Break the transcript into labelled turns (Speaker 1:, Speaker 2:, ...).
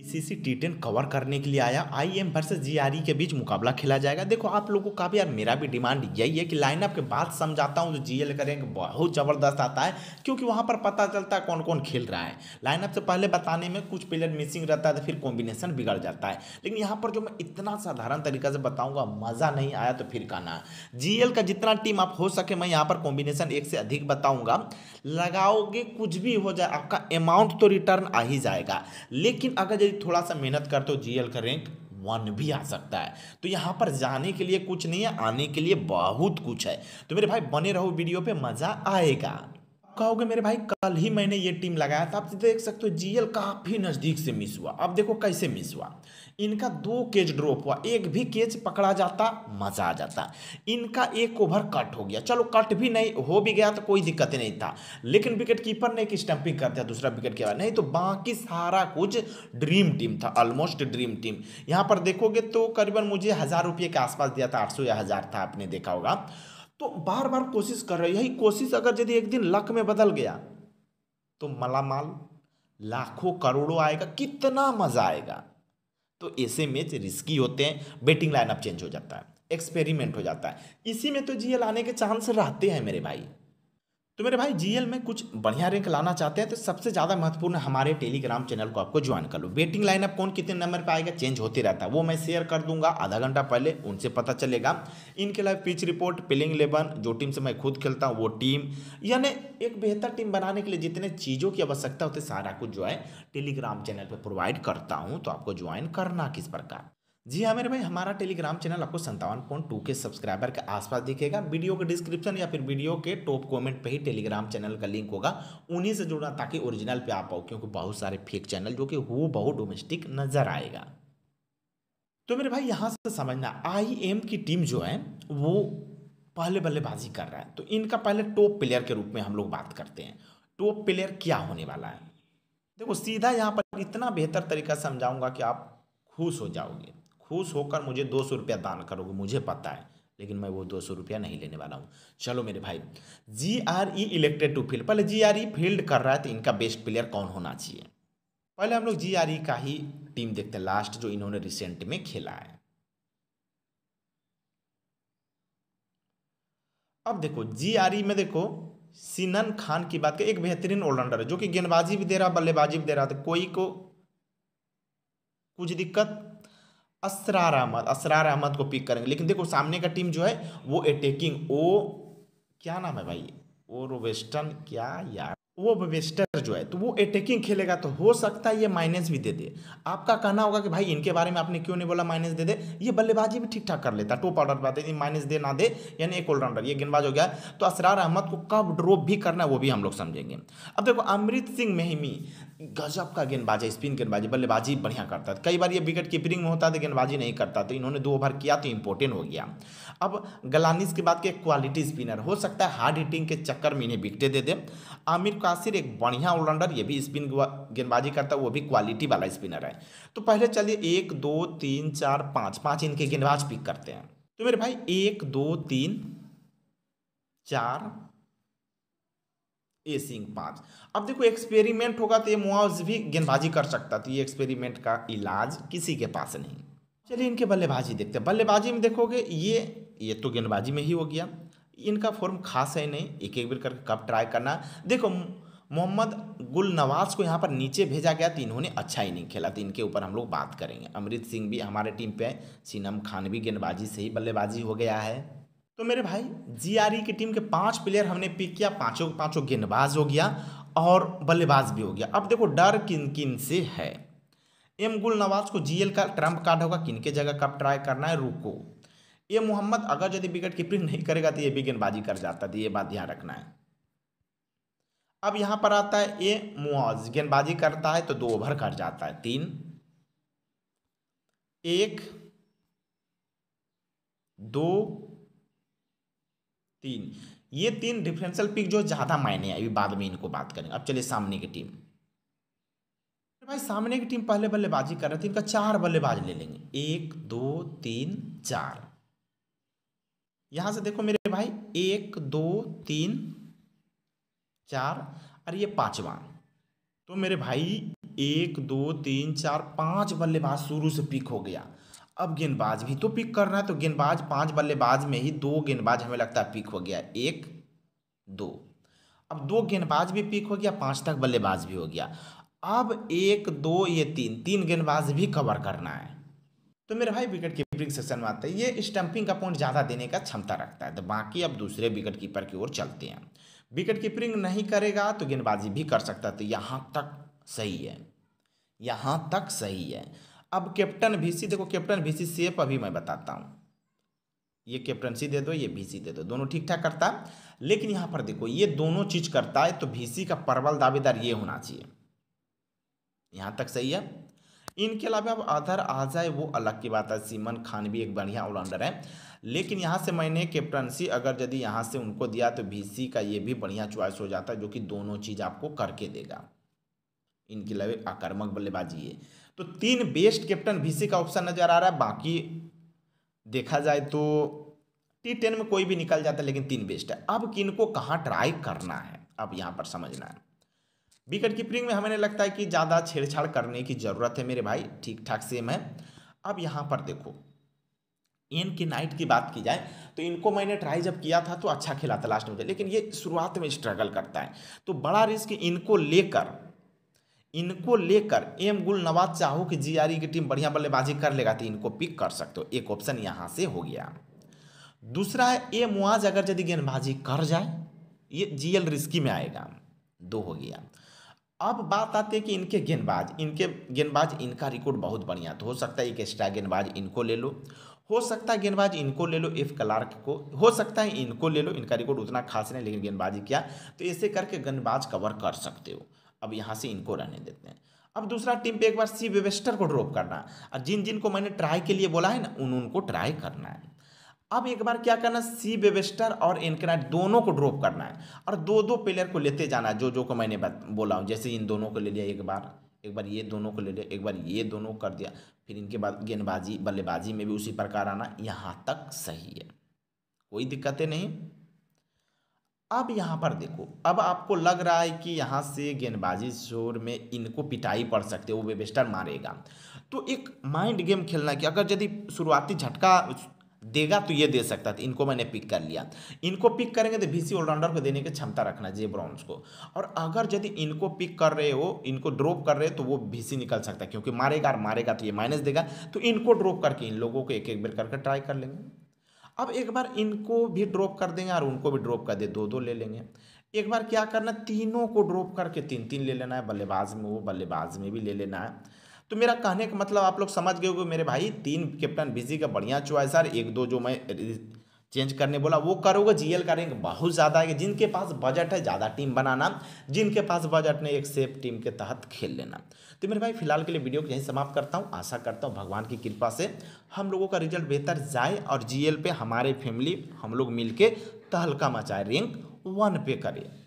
Speaker 1: ECC T ten cover करने के लिए आया आई एम वर्सेज जीआरई के बीच मुकाबला खेला जाएगा देखो आप लोगों का भी यार मेरा भी डिमांड यही है कि लाइनअप के बाद समझाता हूँ जो जीएल का रैंक बहुत ज़बरदस्त आता है क्योंकि वहाँ पर पता चलता है कौन कौन खेल रहा है लाइनअप से पहले बताने में कुछ प्लेयर मिसिंग रहता है तो फिर कॉम्बिनेशन बिगड़ जाता है लेकिन यहाँ पर जो मैं इतना साधारण तरीका से बताऊँगा मज़ा नहीं आया तो फिर कहना जी का जितना टीम आप हो सके मैं यहाँ पर कॉम्बिनेशन एक से अधिक बताऊँगा लगाओगे कुछ भी हो जाए आपका अमाउंट तो रिटर्न आ ही जाएगा लेकिन अगर यदि थोड़ा सा मेहनत करते हो जीएल का रैंक वन भी आ सकता है तो यहाँ पर जाने के लिए कुछ नहीं है आने के लिए बहुत कुछ है तो मेरे भाई बने रहो वीडियो पे मज़ा आएगा कहोगे मेरे भाई कल ही मैंने ये टीम लगाया था आप तो देख सकते हो जीएल काफ़ी नज़दीक से मिस हुआ अब देखो कैसे मिस हुआ इनका दो केज ड्रॉप हुआ एक भी केज पकड़ा जाता मज़ा आ जाता इनका एक ओवर कट हो गया चलो कट भी नहीं हो भी गया तो कोई दिक्कत नहीं था लेकिन विकेट कीपर ने एक स्टंपिंग कर दिया दूसरा विकेट के बाद नहीं तो बाकी सारा कुछ ड्रीम टीम था ऑलमोस्ट ड्रीम टीम यहाँ पर देखोगे तो करीबन मुझे हज़ार रुपये के आसपास दिया था आठ सौ या हज़ार था आपने देखा होगा तो बार बार कोशिश कर रहे यही कोशिश अगर यदि एक दिन लक में बदल गया तो मलामाल लाखों करोड़ों आएगा कितना मज़ा आएगा तो ऐसे मैच रिस्की होते हैं बेटिंग लाइनअप चेंज हो जाता है एक्सपेरिमेंट हो जाता है इसी में तो जीएल आने के चांस रहते हैं मेरे भाई तो मेरे भाई जीएल में कुछ बढ़िया रैंक लाना चाहते हैं तो सबसे ज़्यादा महत्वपूर्ण हमारे टेलीग्राम चैनल को आपको ज्वाइन कर लो वेटिंग लाइनअप कौन कितने नंबर पर आएगा चेंज होते रहता है वो मैं शेयर कर दूंगा आधा घंटा पहले उनसे पता चलेगा इनके अलावा पिच रिपोर्ट प्लेइंग इलेवन जो टीम से मैं खुद खेलता हूँ वो टीम यानी एक बेहतर टीम बनाने के लिए जितने चीज़ों की आवश्यकता होती है सारा कुछ जो है टेलीग्राम चैनल पर प्रोवाइड करता हूँ तो आपको ज्वाइन करना किस प्रकार जी हाँ मेरे भाई हमारा टेलीग्राम चैनल आपको संतावन पॉइंट टू के सब्सक्राइबर के आसपास दिखेगा वीडियो के डिस्क्रिप्शन या फिर वीडियो के टॉप कमेंट पे ही टेलीग्राम चैनल का लिंक होगा उन्हीं से जुड़ना ताकि ओरिजिनल पे आ पाओ क्योंकि बहुत सारे फेक चैनल जो कि वो बहुत डोमेस्टिक नजर आएगा तो मेरे भाई यहाँ से समझना आई की टीम जो है वो पहले बल्लेबाजी कर रहा है तो इनका पहले टॉप प्लेयर के रूप में हम लोग बात करते हैं टॉप प्लेयर क्या होने वाला है देखो सीधा यहाँ पर इतना बेहतर तरीका समझाऊंगा कि आप खुश हो जाओगे खुश होकर मुझे दो सौ रुपया दान करोगे मुझे पता है लेकिन मैं वो दो सौ रुपया नहीं लेने वाला हूँ चलो मेरे भाई जी आर ई इलेक्टेड टू फील्ड पहले जी आर ई फील्ड कर रहा है तो इनका बेस्ट प्लेयर कौन होना चाहिए पहले हम लोग जी आर ई का ही टीम देखते हैं लास्ट जो इन्होंने रिसेंट में खेला है अब देखो जी आर ई में देखो सिनन खान की बात कर एक बेहतरीन ऑलराउंडर है जो कि गेंदबाजी भी दे रहा बल्लेबाजी भी दे रहा था तो कोई को कुछ दिक्कत असरार अहमद असरार अहमद को पिक करेंगे लेकिन देखो सामने का टीम जो है वो अटैकिंग ओ क्या नाम है भाई ओ रोवेस्टन क्या यार वो वेस्टर जो है तो वो अटैकिंग खेलेगा तो हो सकता है ये माइनस भी दे दे आपका कहना होगा कि भाई इनके बारे में आपने क्यों नहीं बोला माइनस दे दे ये बल्लेबाजी भी ठीक ठाक कर लेता टॉप ऑर्डर पर आते माइनस दे ना दे यानी एक ऑलराउंडर ये गेंदबाज हो गया तो असरार अहमद को कब ड्रॉप भी करना है वो भी हम लोग समझेंगे अब देखो अमृत सिंह मेहमी गजब का गेंदबाज है स्पिन गेंदबाजी बल्लेबाजी बढ़िया करता था कई बार ये विकेट कीपरिंग में होता था तो गेंदबाजी नहीं करता तो इन्होंने दो ओवर किया तो इंपॉर्टेंट हो गया अब गलानिस के बाद के क्वालिटी स्पिनर हो सकता है हार्ड हिटिंग के चक्कर में इन्हें विकटें दे दे आमिर कासिर एक बढ़िया ऑलराउंडर ये भी स्पिन गेंदबाजी करता है वो भी क्वालिटी वाला स्पिनर है तो पहले चलिए एक दो तीन चार पाँच पाँच इनके गेंदबाज पिक करते हैं तो मेरे भाई एक दो तीन चार ए सिंह पाँच अब देखो एक्सपेरिमेंट होगा तो ये मुआवज भी गेंदबाजी कर सकता तो ये एक्सपेरिमेंट का इलाज किसी के पास नहीं चलिए इनके बल्लेबाजी देखते हैं बल्लेबाजी में देखोगे ये ये तो गेंदबाजी में ही हो गया इनका फॉर्म खास है नहीं एक एक बार करके कब ट्राई करना देखो मोहम्मद गुल नवाज को यहाँ पर नीचे भेजा गया तो इन्होंने अच्छा इनिंग खेला तो इनके ऊपर हम लोग बात करेंगे अमृत सिंह भी हमारे टीम पे है सीनम खान भी गेंदबाजी से ही बल्लेबाजी हो गया है तो मेरे भाई जीआरई e की टीम के पांच प्लेयर हमने पिक किया पांचों पांचों गेंदबाज हो गया और बल्लेबाज भी हो गया अब देखो डर किन किन से है एम गुल नवाज को जीएल का ट्रम्प कार्ड होगा किन के जगह कब ट्राई करना है रुको ये मोहम्मद अगर यदि विकेट कीपिंग नहीं करेगा तो ये गेंदबाजी कर जाता है ये बात ध्यान रखना है अब यहाँ पर आता है ये मुआज गेंदबाजी करता है तो दो ओवर कर जाता है तीन एक दो तीन ये तीन डिफरेंशियल पिक जो ज़्यादा मायने है अभी बाद में इनको बात करेंगे अब चलिए सामने की टीम भाई सामने की टीम पहले बल्लेबाजी कर रही थी इनका चार बल्लेबाज ले लेंगे एक दो तीन चार यहाँ से देखो मेरे भाई एक दो तीन चार और ये पाँचवा तो मेरे भाई एक दो तीन चार पांच बल्लेबाज शुरू से पिक हो गया अब गेंदबाज भी तो पिक करना है तो गेंदबाज पांच बल्लेबाज में ही दो गेंदबाज हमें लगता है पिक हो गया एक दो अब दो गेंदबाज भी पिक हो गया पांच तक बल्लेबाज भी हो गया अब एक दो ये तीन तीन गेंदबाज भी कवर करना है तो मेरे भाई विकेट कीपिंग सेक्शन में आता है ये स्टंपिंग का पॉइंट ज़्यादा देने का क्षमता रखता है तो बाकी अब दूसरे विकेट कीपर की ओर चलते हैं विकेट कीपिंग नहीं करेगा तो गेंदबाजी भी कर सकता है तो यहाँ तक सही है यहाँ तक सही है अब कैप्टन भीसी देखो कैप्टन भीसी सेप अभी मैं बताता हूँ ये कैप्टनसी दे दो ये भीसी दे दो दोनों ठीक ठाक करता है लेकिन यहाँ पर देखो ये दोनों चीज करता है तो भीसी का प्रबल दावेदार ये होना चाहिए यहाँ तक सही है इनके अलावा अब अदर आ जाए वो अलग की बात है सीमन खान भी एक बढ़िया ऑलराउंडर है लेकिन यहाँ से मैंने कैप्टनसी अगर यदि यहाँ से उनको दिया तो बी का ये भी बढ़िया च्वाइस हो जाता है जो कि दोनों चीज़ आपको करके देगा इनके अलावा आक्रमक बल्लेबाजी है तो तीन बेस्ट कैप्टन बीसी का ऑप्शन नज़र आ रहा है बाकी देखा जाए तो टी टेन में कोई भी निकल जाता है लेकिन तीन बेस्ट है अब किन को कहाँ ट्राई करना है अब यहाँ पर समझना है विकेट कीपरिंग में हमें लगता है कि ज़्यादा छेड़छाड़ करने की ज़रूरत है मेरे भाई ठीक ठाक सेम है अब यहाँ पर देखो एन के नाइट की बात की जाए तो इनको मैंने ट्राई जब किया था तो अच्छा खेला था लास्ट में लेकिन ये शुरुआत में स्ट्रगल करता है तो बड़ा रिस्क इनको लेकर इनको लेकर एम गुल नवाज चाहो कि जीआरई e की टीम बढ़िया बल्लेबाजी कर लेगा तो इनको पिक कर सकते हो एक ऑप्शन यहाँ से हो गया दूसरा है ए मुआज अगर यदि गेंदबाजी कर जाए ये जीएल रिस्की में आएगा दो हो गया अब बात आती है कि इनके गेंदबाज इनके गेंदबाज इनका रिकॉर्ड बहुत बढ़िया तो हो सकता है एक एक्स्ट्रा गेंदबाज इनको ले लो हो सकता है गेंदबाज इनको ले लो एफ क्लार्क को हो सकता है इनको ले लो इनका रिकॉर्ड उतना खास नहीं लेकिन गेंदबाजी किया तो ऐसे करके गेंदबाज कवर कर सकते हो अब यहाँ से इनको रहने देते हैं अब दूसरा टीम पे एक बार सी वेबेस्टर को ड्रॉप करना और जिन जिन को मैंने ट्राई के लिए बोला है ना उन उनको ट्राई करना है अब एक बार क्या करना सी बेबेस्टर और एनकरा दोनों को ड्रॉप करना है और दो दो प्लेयर को लेते जाना है जो जो को मैंने बोला हूँ जैसे इन दोनों को ले लिया एक बार एक बार ये दोनों को ले लिया एक बार ये दोनों कर दिया फिर इनके बाद गेंदबाजी बल्लेबाजी में भी उसी प्रकार आना यहाँ तक सही है कोई दिक्कतें नहीं अब यहाँ पर देखो अब आपको लग रहा है कि यहाँ से गेंदबाजी शोर में इनको पिटाई पड़ सकती है वो वेबेस्टर मारेगा तो एक माइंड गेम खेलना कि अगर यदि शुरुआती झटका देगा तो ये दे सकता था इनको मैंने पिक कर लिया इनको पिक करेंगे तो बीसी ऑलराउंडर को देने की क्षमता रखना जे ब्राउन्स को और अगर यदि इनको पिक कर रहे हो इनको ड्रॉप कर रहे हो तो वो बीसी निकल सकता है क्योंकि मारेगा और मारेगा तो ये माइनस देगा तो इनको ड्रॉप करके इन लोगों को एक एक बार करके ट्राई कर लेंगे अब एक बार इनको भी ड्रॉप कर देंगे और उनको भी ड्रॉप कर दे दो दो ले लेंगे एक बार क्या करना तीनों को ड्रॉप करके तीन तीन ले लेना है बल्लेबाज में वो बल्लेबाज में भी ले लेना है तो मेरा कहने का मतलब आप लोग समझ गए होगे मेरे भाई तीन कैप्टन बिजी का बढ़िया चॉइस है एक दो जो मैं चेंज करने बोला वो करोगे जीएल का रैंक बहुत ज़्यादा है जिनके पास बजट है ज़्यादा टीम बनाना जिनके पास बजट नहीं एक सेफ टीम के तहत खेल लेना तो मेरे भाई फिलहाल के लिए वीडियो को यहीं समाप्त करता हूँ आशा करता हूँ भगवान की कृपा से हम लोगों का रिजल्ट बेहतर जाए और एल पे हमारे फैमिली हम लोग मिल के तहलका मचाए रैंक वन पे करें